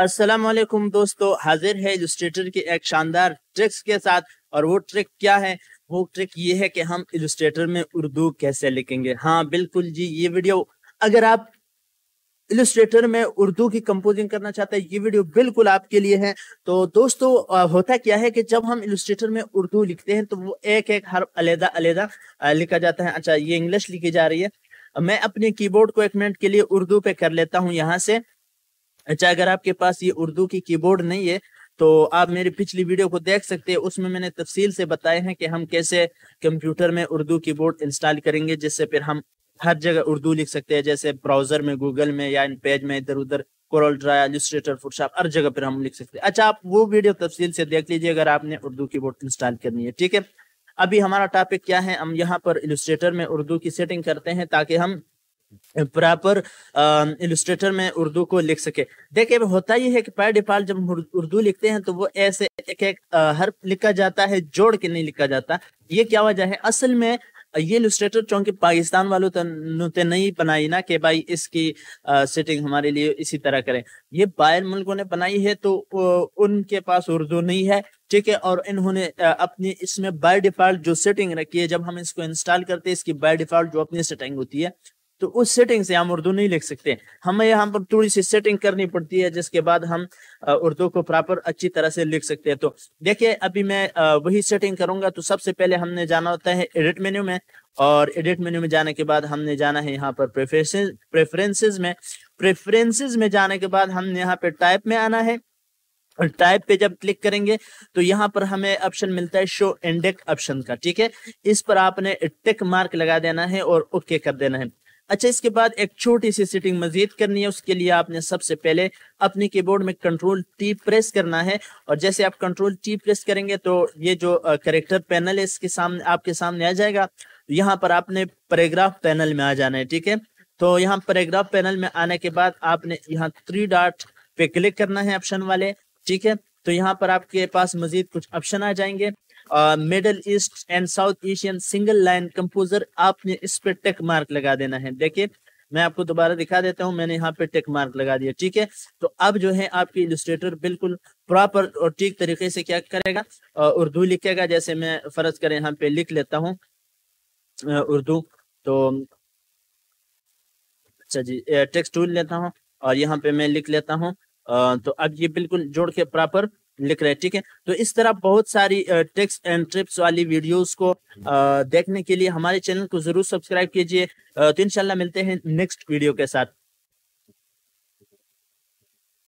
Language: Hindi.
अस्सलाम वालेकुम दोस्तों हाजिर है इलस्ट्रेटर के एक शानदार ट्रिक्स के साथ और वो ट्रिक क्या है वो ट्रिक ये है कि हम इलस्ट्रेटर में उर्दू कैसे लिखेंगे हाँ बिल्कुल जी ये वीडियो अगर आप इलस्ट्रेटर में उर्दू की कंपोजिंग करना चाहते हैं ये वीडियो बिल्कुल आपके लिए है तो दोस्तों होता क्या है कि जब हम इलस्ट्रेटर में उर्दू लिखते हैं तो वो एक एक हर अलहदा अलहदा लिखा जाता है अच्छा ये इंग्लिश लिखी जा रही है मैं अपने कीबोर्ड को एक मिनट के लिए उर्दू पे कर लेता हूँ यहाँ से अच्छा अगर आपके पास ये उर्दू की कीबोर्ड नहीं है तो आप मेरी पिछली वीडियो को देख सकते हैं उसमें मैंने तफसील से बताए हैं कि हम कैसे कंप्यूटर में उर्दू कीबोर्ड इंस्टॉल करेंगे जिससे फिर हम हर जगह उर्दू लिख सकते हैं जैसे ब्राउजर में गूगल में या इन पेज में इधर उधर कोरल ड्रा इलिस्ट्रेटर फोटोशॉप हर जगह पर हम लिख सकते हैं अच्छा आप वो वीडियो तफसील से देख लीजिए अगर आपने उर्दू बोर्ड इंस्टॉल करनी है ठीक है अभी हमारा टॉपिक क्या है हम यहाँ पर इलिस्ट्रेटर में उर्दू की सेटिंग करते हैं ताकि हम प्रॉपर इलस्ट्रेटर um, में उर्दू को लिख सके देखिए होता ये है कि पैर डिपाल जब उर्दू लिखते हैं तो वो ऐसे एक एक हर लिखा जाता है जोड़ के नहीं लिखा जाता ये क्या वजह है असल में ये इलस्ट्रेटर चूंकि पाकिस्तान वालों तो ने नहीं बनाई ना कि भाई इसकी सेटिंग हमारे लिए इसी तरह करें ये बाहर मुल्कों ने बनाई है तो उनके पास उर्दू नहीं है ठीक है और इन्होंने अपनी इसमें बाय डिफॉल्ट जो सेटिंग रखी है जब हम इसको इंस्टॉल करते हैं इसकी बाय डिफॉल्ट जो अपनी सेटिंग होती है तो उस सेटिंग से हम उर्दू नहीं लिख सकते हमें यहाँ पर थोड़ी सी सेटिंग करनी पड़ती है जिसके बाद हम उर्दू को प्रॉपर अच्छी तरह से लिख सकते हैं तो देखिए अभी मैं वही सेटिंग करूंगा तो सबसे पहले हमने जाना होता है एडिट मेन्यू में और एडिट मेन्यू में जाने के बाद हमने जाना है यहाँ पर प्रेफरेंसेज प्रेफरेंसेज में प्रेफरेंसेज में जाने के बाद हमने यहाँ पे टाइप में आना है और टाइप पे जब क्लिक करेंगे तो यहाँ पर हमें ऑप्शन मिलता है शो इंडेक्स ऑप्शन का ठीक है इस पर आपने टिक मार्क लगा देना है और ओके कर देना है अच्छा इसके बाद एक छोटी सी सेटिंग मजीद करनी है उसके लिए आपने सबसे पहले अपने कीबोर्ड में कंट्रोल टी प्रेस करना है और जैसे आप कंट्रोल टी प्रेस करेंगे तो ये जो करेक्टर पैनल है इसके सामने आपके सामने आ जाएगा यहाँ पर आपने पैराग्राफ पैनल में आ जाना है ठीक है तो यहाँ पैराग्राफ पैनल में आने के बाद आपने यहाँ थ्री डॉट पे क्लिक करना है ऑप्शन वाले ठीक है तो यहाँ पर आपके पास मजीद कुछ ऑप्शन आ जाएंगे Middle East and South Asian single line composer आपने इस पर टेक मार्क लगा देना है देखिए मैं आपको दोबारा दिखा देता हूं मैंने यहाँ पे टेक मार्क लगा दिया ठीक है तो अब जो है आपकी इलस्ट्रेटर बिल्कुल प्रॉपर और ठीक तरीके से क्या करेगा उर्दू लिखेगा जैसे मैं फर्ज करें यहाँ पे लिख लेता हूँ उर्दू तो अच्छा जी टेक्स्ट टूल लेता हूँ और यहाँ पे मैं लिख लेता हूँ तो अब ये बिल्कुल जोड़ के प्रॉपर लिख रहे हैं ठीक है तो इस तरह बहुत सारी टेक्स एंड ट्रिप्स वाली वीडियोस को देखने के लिए हमारे चैनल को जरूर सब्सक्राइब कीजिए तो इनशाला मिलते हैं नेक्स्ट वीडियो के साथ